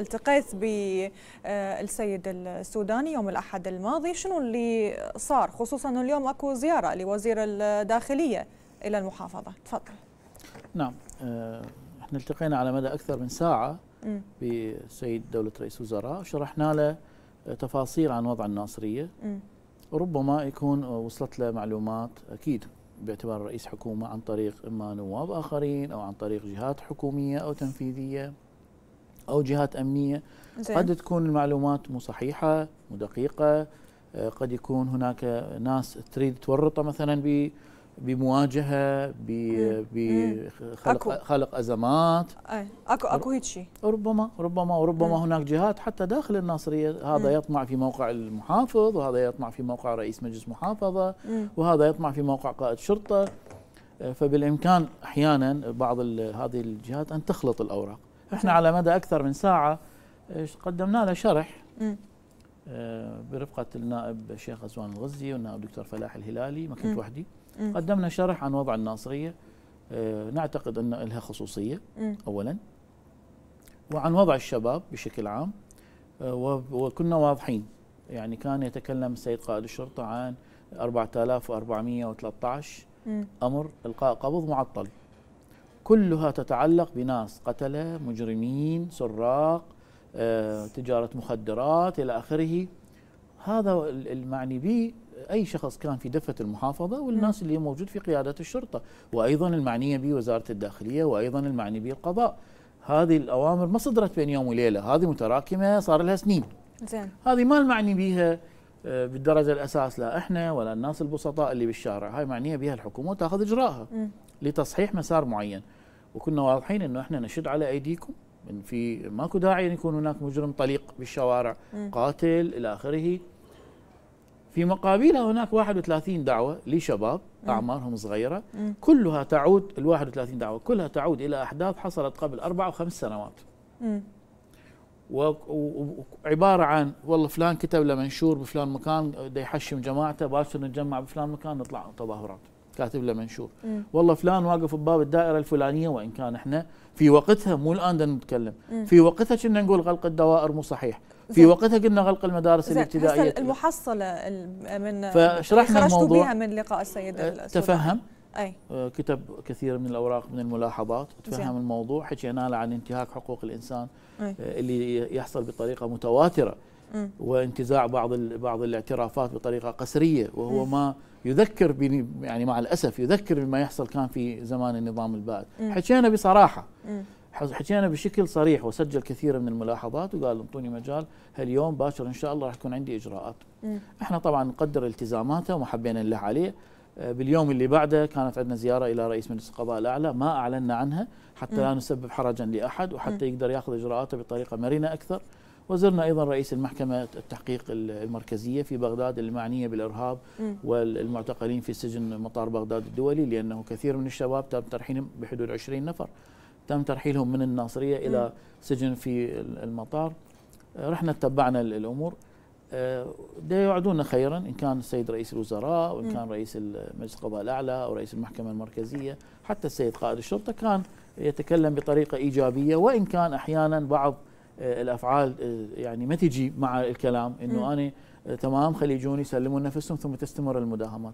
التقيت بالسيد آه، السوداني يوم الأحد الماضي شنو اللي صار خصوصا أنه اليوم أكو زيارة لوزير الداخلية إلى المحافظة تفضل نعم آه، احنا التقينا على مدى أكثر من ساعة بسيد دولة رئيس وزراء شرحنا له تفاصيل عن وضع الناصرية ربما يكون وصلت له معلومات أكيد باعتبار رئيس حكومة عن طريق إما نواب آخرين أو عن طريق جهات حكومية أو تنفيذية او جهات امنيه زين. قد تكون المعلومات مو صحيحه مو دقيقه آه، قد يكون هناك ناس تريد تورطه مثلا بمواجهه بخلق خلق ازمات أي. اكو اكو هيك شيء ربما ربما وربما هناك جهات حتى داخل الناصريه هذا يطمع في موقع المحافظ وهذا يطمع في موقع رئيس مجلس محافظه وهذا يطمع في موقع قائد شرطه آه، فبالامكان احيانا بعض هذه الجهات ان تخلط الاوراق احنا على مدى اكثر من ساعه قدمنا له شرح آه، برفقه النائب الشيخ غزوان الغزي والنائب الدكتور فلاح الهلالي ما كنت وحدي قدمنا شرح عن وضع الناصريه آه، نعتقد ان لها خصوصيه اولا وعن وضع الشباب بشكل عام آه، وكنا واضحين يعني كان يتكلم السيد قائد الشرطه عن 4413 امر القاء قبض معطل كلها تتعلق بناس قتله مجرمين سراق آه، تجارة مخدرات إلى آخره هذا المعني به أي شخص كان في دفة المحافظة والناس نعم. اللي موجود في قيادة الشرطة وأيضا المعنية به وزارة الداخلية وأيضا المعني به القضاء هذه الأوامر ما صدرت بين يوم وليلة هذه متراكمة صار لها سنين زين. هذه ما المعني بها آه، بالدرجة الأساس لا إحنا ولا الناس البسطاء اللي بالشارع هاي معنية بها الحكومة وتأخذ إجراءها م. لتصحيح مسار معين وكنا واضحين انه احنا نشد على ايديكم ان في ماكو داعي ان يكون هناك مجرم طليق بالشوارع قاتل الى اخره في مقابلها هناك 31 دعوه لشباب اعمارهم صغيره كلها تعود ال 31 دعوه كلها تعود الى احداث حصلت قبل اربع وخمس سنوات وعباره عن والله فلان كتب له منشور بفلان مكان بده يحشم جماعته باشر نتجمع بفلان مكان نطلع تظاهرات كاتب له منشور والله فلان واقف بباب الدائره الفلانيه وان كان احنا في وقتها مو الان نتكلم في وقتها كنا نقول غلق الدوائر مو صحيح في وقتها قلنا غلق المدارس الابتدائيه المحصله من فشرحنا الموضوع بها من لقاء السيد أه، تفهم أي. أه، كتب كثير من الاوراق من الملاحظات تفهم الموضوع حكينا له عن انتهاك حقوق الانسان أي. أه، اللي يحصل بطريقه متواتره وانتزاع بعض بعض الاعترافات بطريقه قسريه وهو ما يذكر يعني مع الاسف يذكر بما يحصل كان في زمان النظام البائد حكينا بصراحه حكينا بشكل صريح وسجل كثير من الملاحظات وقال انطوني مجال هاليوم باكر ان شاء الله راح يكون عندي اجراءات احنا طبعا نقدر التزاماته وما حبينا نلح عليه آه، باليوم اللي بعده كانت عندنا زياره الى رئيس مجلس القضاء الاعلى ما اعلنا عنها حتى لا نسبب حرجا لاحد وحتى يقدر ياخذ اجراءاته بطريقه مرنه اكثر وزرنا أيضا رئيس المحكمة التحقيق المركزية في بغداد المعنية بالإرهاب والمعتقلين في سجن مطار بغداد الدولي لأنه كثير من الشباب تم ترحيلهم بحدود 20 نفر تم ترحيلهم من الناصرية إلى سجن في المطار رحنا تبعنا الأمور آه، يعدون خيرا ان كان السيد رئيس الوزراء وان كان رئيس مجلس القضاء الاعلى او رئيس المحكمه المركزيه حتى السيد قائد الشرطه كان يتكلم بطريقه ايجابيه وان كان احيانا بعض آه، الافعال آه، يعني ما تجي مع الكلام انه انا آه، تمام خلي يجوني يسلمون نفسهم ثم تستمر المداهمات